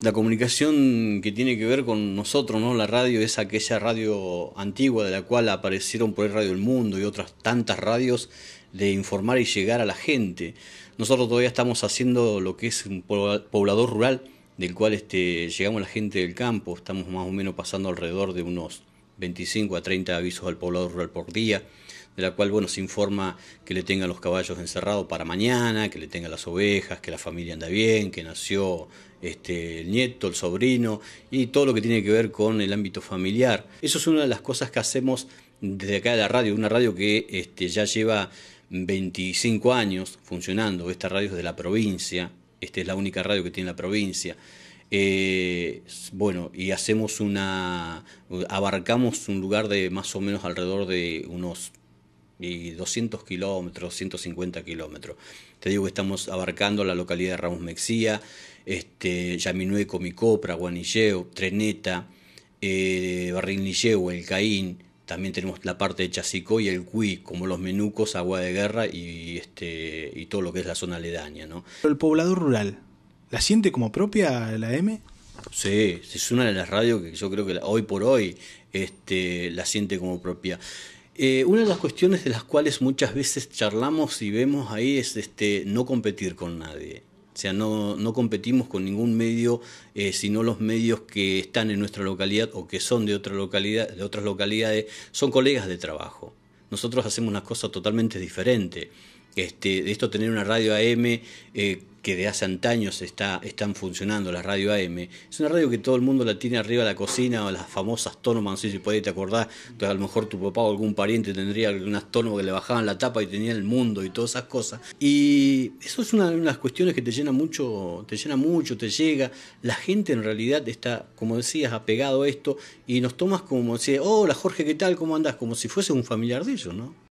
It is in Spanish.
La comunicación que tiene que ver con nosotros, ¿no? La radio es aquella radio antigua de la cual aparecieron por el Radio El Mundo y otras tantas radios de informar y llegar a la gente. Nosotros todavía estamos haciendo lo que es un poblador rural, del cual este, llegamos a la gente del campo, estamos más o menos pasando alrededor de unos 25 a 30 avisos al poblador rural por día, de la cual bueno, se informa que le tengan los caballos encerrados para mañana, que le tengan las ovejas, que la familia anda bien, que nació este, el nieto, el sobrino y todo lo que tiene que ver con el ámbito familiar. Eso es una de las cosas que hacemos desde acá de la radio, una radio que este, ya lleva 25 años funcionando, esta radio es de la provincia, esta es la única radio que tiene la provincia. Eh, bueno, y hacemos una, abarcamos un lugar de más o menos alrededor de unos y 200 kilómetros, 150 kilómetros. Te digo que estamos abarcando la localidad de Ramos Mexía, este, Yaminue, Comicopra, Guanilleo, Treneta, eh, El Caín. También tenemos la parte de Chacicó y el Cui, como los menucos, agua de guerra y, este, y todo lo que es la zona aledaña. ¿no? el poblador rural, ¿la siente como propia la M? Sí, es una de las radios que yo creo que hoy por hoy este, la siente como propia. Eh, una de las cuestiones de las cuales muchas veces charlamos y vemos ahí es este, no competir con nadie. O sea, no, no competimos con ningún medio, eh, sino los medios que están en nuestra localidad o que son de, otra localidad, de otras localidades, son colegas de trabajo. Nosotros hacemos una cosa totalmente diferente. Este, de esto tener una radio AM eh, que de hace antaños está, están funcionando, la radio AM. Es una radio que todo el mundo la tiene arriba de la cocina, o las famosas tonomas, no sé si podés te acordar? a lo mejor tu papá o algún pariente tendría algún tonomas que le bajaban la tapa y tenía el mundo y todas esas cosas. Y eso es una de las cuestiones que te llena mucho, te llena mucho, te llega. La gente en realidad está, como decías, apegado a esto y nos tomas como, decía, hola Jorge, ¿qué tal? ¿Cómo andas? Como si fuese un familiar de ellos, ¿no?